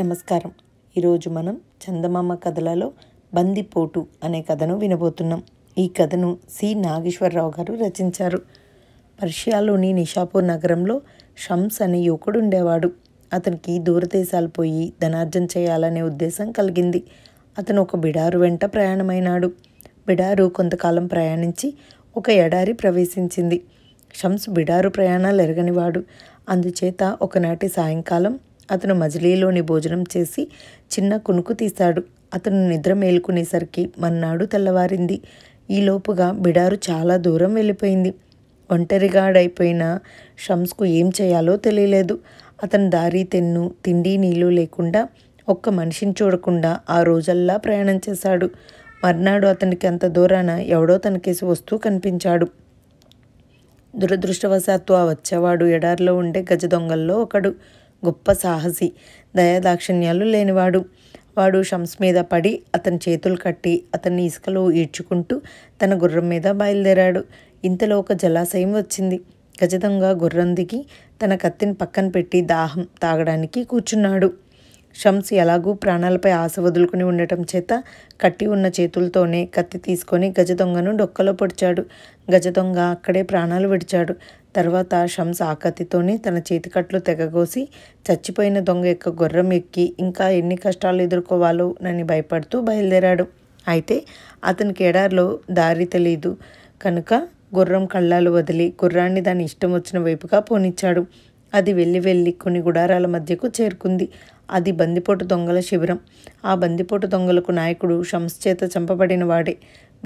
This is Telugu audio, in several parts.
నమస్కారం ఈరోజు మనం చందమామ కథలలో బందిపోటు అనే కథను వినబోతున్నాం ఈ కథను సి నాగేశ్వరరావు గారు రచించారు పర్షియాలోని నిషాపూర్ నగరంలో షమ్స్ అనే యువకుడు ఉండేవాడు అతనికి దూరదేశాలు పోయి ధనార్జన చేయాలనే ఉద్దేశం కలిగింది అతను ఒక బిడారు వెంట ప్రయాణమైనాడు బిడారు కొంతకాలం ప్రయాణించి ఒక ఎడారి ప్రవేశించింది షమ్స్ బిడారు ప్రయాణాలు ఎరగనివాడు అందుచేత ఒకనాటి సాయంకాలం అతను మజిలీలోని భోజనం చేసి చిన్న కునుకు తీశాడు అతను నిద్ర మేలుకునేసరికి మన్నాడు తెల్లవారింది ఈలోపుగా బిడారు చాలా దూరం వెళ్ళిపోయింది ఒంటరిగాడైపోయిన షమ్స్కు ఏం చేయాలో తెలియలేదు అతను దారి తెన్ను తిండి నీళ్లు లేకుండా ఒక్క మనిషిని చూడకుండా ఆ రోజల్లా ప్రయాణం చేశాడు మర్నాడు అతనికి అంత దూరాన ఎవడో తనకేసి వస్తూ కనిపించాడు దురదృష్టవశాత్తు ఆ వచ్చేవాడు ఎడారిలో ఉండే గజ దొంగల్లో ఒకడు గొప్ప సాహసి దయాదాక్షిణ్యాలు లేనివాడు వాడు షమ్స్ మీద పడి అతని చేతులు కట్టి అతన్ని ఇసుకలో ఈడ్చుకుంటూ తన గుర్రం మీద బయలుదేరాడు ఇంతలో ఒక జలాశయం వచ్చింది ఖచ్చితంగా గుర్రం దిగి తన కత్తిని పక్కన పెట్టి దాహం తాగడానికి కూర్చున్నాడు షమ్స్ ఎలాగూ ప్రాణాలపై ఆశ వదులుకుని ఉండటం చేత కట్టి ఉన్న చేతులతోనే కత్తి తీసుకొని గజదొంగను డొక్కలో పొడిచాడు గజదొంగ అక్కడే ప్రాణాలు విడిచాడు తర్వాత షంస ఆకతితోనే తన చేతికట్లు తెగగోసి చచ్చిపోయిన దొంగ యొక్క గుర్రం ఎక్కి ఇంకా ఎన్ని కష్టాలు ఎదుర్కోవాలో నన్ను భయపడుతూ బయలుదేరాడు అయితే అతనికి ఎడారిలో దారి తెలియదు కనుక గుర్రం కళ్ళాలు వదిలి గుర్రాన్ని దాని ఇష్టం వచ్చిన వైపుగా పోనిచ్చాడు అది వెళ్ళి వెళ్ళి కొన్ని గుడారాల మధ్యకు చేరుకుంది అది బందిపోటు దొంగల శిబిరం ఆ బందిపోటు దొంగలకు నాయకుడు షంస్ చేత చంపబడిన వాడే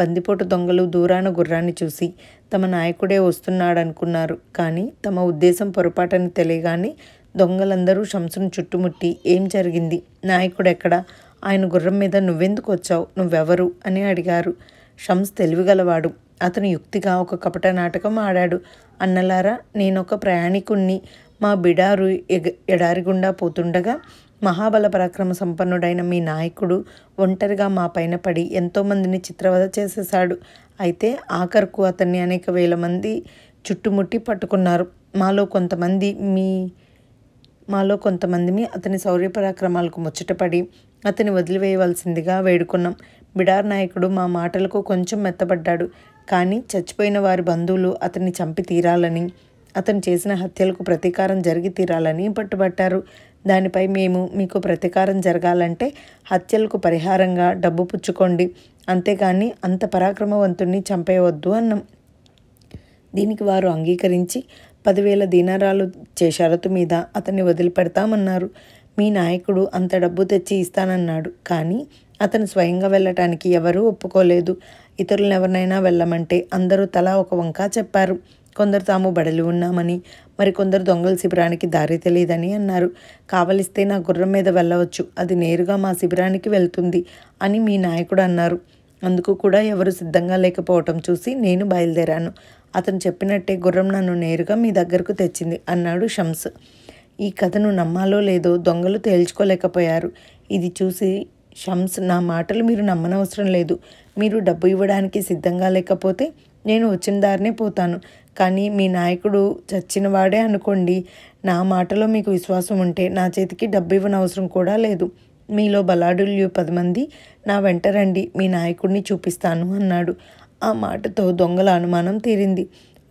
బందిపోటు దొంగలు దూరాన గుర్రాన్ని చూసి తమ నాయకుడే వస్తున్నాడనుకున్నారు కానీ తమ ఉద్దేశం పొరపాటని తెలియగానే దొంగలందరూ శంసును చుట్టుముట్టి ఏం జరిగింది నాయకుడెక్కడ ఆయన గుర్రం మీద నువ్వెందుకు వచ్చావు నువ్వెవరు అని అడిగారు శంస్ తెలివిగలవాడు అతను యుక్తిగా ఒక కపట నాటకం ఆడాడు అన్నలారా నేనొక ప్రయాణికుణ్ణి మా బిడారు ఎడారి గుండా పోతుండగా మహాబల పరాక్రమ సంపన్నుడైన మీ నాయకుడు ఒంటరిగా మా పైన పడి ఎంతోమందిని చిత్రవధ చేసేశాడు అయితే ఆఖరుకు అతన్ని అనేక వేల మంది చుట్టుముట్టి పట్టుకున్నారు మాలో కొంతమంది మీ మాలో కొంతమందిని అతని శౌర్య పరాక్రమాలకు ముచ్చటపడి అతని వదిలివేయవలసిందిగా వేడుకున్నాం బిడార్ నాయకుడు మా మాటలకు కొంచెం మెత్తబడ్డాడు కానీ చచ్చిపోయిన వారి బంధువులు అతన్ని చంపి తీరాలని అతను చేసిన హత్యలకు ప్రతీకారం జరిగి తీరాలని పట్టుబట్టారు దానిపై మేము మీకు ప్రతీకారం జరగాలంటే హత్యలకు పరిహారంగా డబ్బు పుచ్చుకోండి అంతేగాని అంత పరాక్రమవంతుణ్ణి చంపేయవద్దు అన్నాం దీనికి వారు అంగీకరించి పదివేల దీనారాలు షరతు మీద అతన్ని వదిలిపెడతామన్నారు మీ నాయకుడు అంత డబ్బు తెచ్చి ఇస్తానన్నాడు కానీ అతను స్వయంగా వెళ్ళటానికి ఎవరూ ఒప్పుకోలేదు ఎవరినైనా వెళ్ళమంటే అందరూ తలా ఒక వంకా చెప్పారు కొందరు తాము బడలి ఉన్నామని మరికొందరు దొంగల శిబిరానికి దారి తెలియదని అన్నారు కావలిస్తే నా గుర్రం మీద వెళ్ళవచ్చు అది నేరుగా మా శిబిరానికి వెళ్తుంది అని మీ నాయకుడు అన్నారు అందుకు కూడా ఎవరు సిద్ధంగా లేకపోవటం చూసి నేను బయలుదేరాను అతను చెప్పినట్టే గుర్రం నన్ను నేరుగా మీ దగ్గరకు తెచ్చింది అన్నాడు షమ్స్ ఈ కథను నమ్మాలో లేదో దొంగలు తేల్చుకోలేకపోయారు ఇది చూసి షమ్స్ నా మాటలు మీరు నమ్మనవసరం లేదు మీరు డబ్బు ఇవ్వడానికి సిద్ధంగా లేకపోతే నేను వచ్చిన దారినే పోతాను కానీ మీ నాయకుడు చచ్చినవాడే అనుకోండి నా మాటలో మీకు విశ్వాసం ఉంటే నా చేతికి డబ్బు ఇవ్వని అవసరం కూడా లేదు మీలో బలాడులు పది మంది నా వెంట రండి మీ నాయకుడిని చూపిస్తాను అన్నాడు ఆ మాటతో దొంగల అనుమానం తీరింది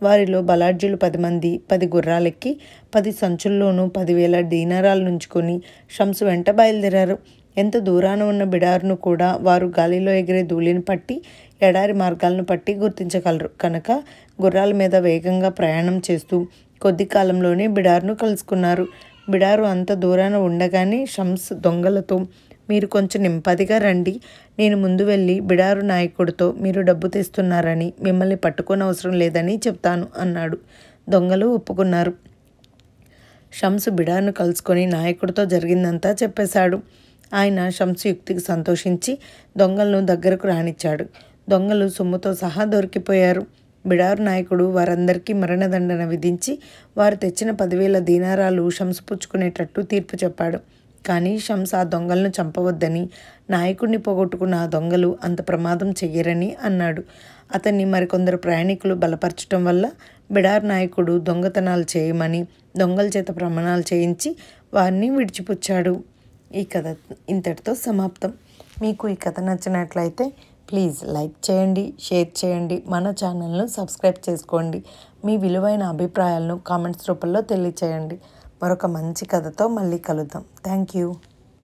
వారిలో బలాడ్జులు పది మంది పది గుర్రాలెక్కి పది సంచుల్లోనూ పదివేల దీనారాలు నుంచుకొని షంసు వెంట బయలుదేరారు ఎంత దూరాన ఉన్న బిడారును కూడా వారు గాలిలో ఎగిరే ధూళిని పట్టి ఎడారి మార్గాలను పట్టి గుర్తించగలరు కనుక గుర్రాల మీద వేగంగా ప్రయాణం చేస్తూ కొద్ది కాలంలోనే బిడారును కలుసుకున్నారు బిడారు అంత దూరాన ఉండగానే షమ్స్ దొంగలతో మీరు కొంచెం నింపదిగా రండి నేను ముందు వెళ్ళి బిడారు నాయకుడితో మీరు డబ్బు తెస్తున్నారని మిమ్మల్ని అవసరం లేదని చెప్తాను అన్నాడు దొంగలు ఒప్పుకున్నారు షమ్స్ బిడారును కలుసుకొని నాయకుడితో జరిగిందంతా చెప్పేశాడు ఆయన శంసయుక్తికి సంతోషించి దొంగలను దగ్గరకు రానిచ్చాడు దొంగలు సొమ్ముతో సహా దొరికిపోయారు బిడారు నాయకుడు వారందరికీ మరణదండన విధించి వారు తెచ్చిన పదివేల దీనారాలు శంస పుచ్చుకునేటట్టు తీర్పు చెప్పాడు కానీ శంస ఆ దొంగలను చంపవద్దని నాయకుడిని పోగొట్టుకున్న ఆ దొంగలు అంత ప్రమాదం చెయ్యరని అన్నాడు అతన్ని మరికొందరు ప్రయాణికులు బలపరచటం వల్ల బిడారు నాయకుడు దొంగతనాలు చేయమని దొంగల చేత ప్రమాణాలు చేయించి వారిని విడిచిపుచ్చాడు ఈ కథ ఇంతటితో సమాప్తం మీకు ఈ కథ నచ్చినట్లయితే ప్లీజ్ లైక్ చేయండి షేర్ చేయండి మన ఛానల్ను సబ్స్క్రైబ్ చేసుకోండి మీ విలువైన అభిప్రాయాలను కామెంట్స్ రూపంలో తెలియచేయండి మరొక మంచి కథతో మళ్ళీ కలుద్దాం థ్యాంక్ యూ